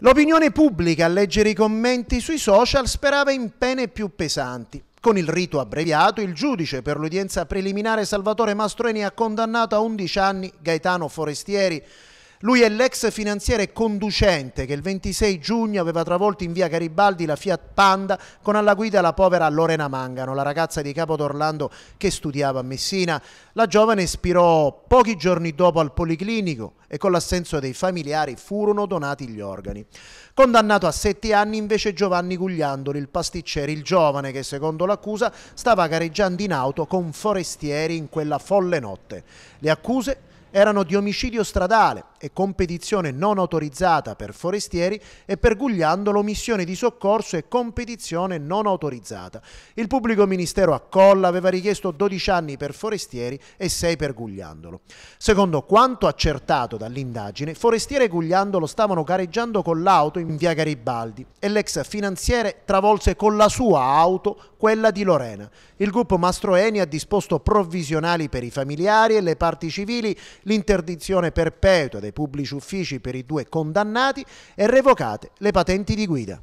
L'opinione pubblica a leggere i commenti sui social sperava in pene più pesanti. Con il rito abbreviato, il giudice per l'udienza preliminare Salvatore Mastroeni ha condannato a 11 anni Gaetano Forestieri, lui è l'ex finanziere conducente che il 26 giugno aveva travolto in via Garibaldi la Fiat Panda con alla guida la povera Lorena Mangano, la ragazza di Capo d'Orlando che studiava a Messina. La giovane ispirò pochi giorni dopo al policlinico e con l'assenso dei familiari furono donati gli organi. Condannato a sette anni invece Giovanni Gugliandoli, il pasticcere, il giovane che secondo l'accusa stava gareggiando in auto con forestieri in quella folle notte. Le accuse erano di omicidio stradale, e competizione non autorizzata per forestieri e per Gugliandolo missione di soccorso e competizione non autorizzata. Il pubblico ministero a Colla aveva richiesto 12 anni per forestieri e 6 per Gugliandolo. Secondo quanto accertato dall'indagine, forestiere e Gugliandolo stavano gareggiando con l'auto in via Garibaldi e l'ex finanziere travolse con la sua auto quella di Lorena. Il gruppo Mastroeni ha disposto provvisionali per i familiari e le parti civili, l'interdizione perpetua dei pubblici uffici per i due condannati e revocate le patenti di guida.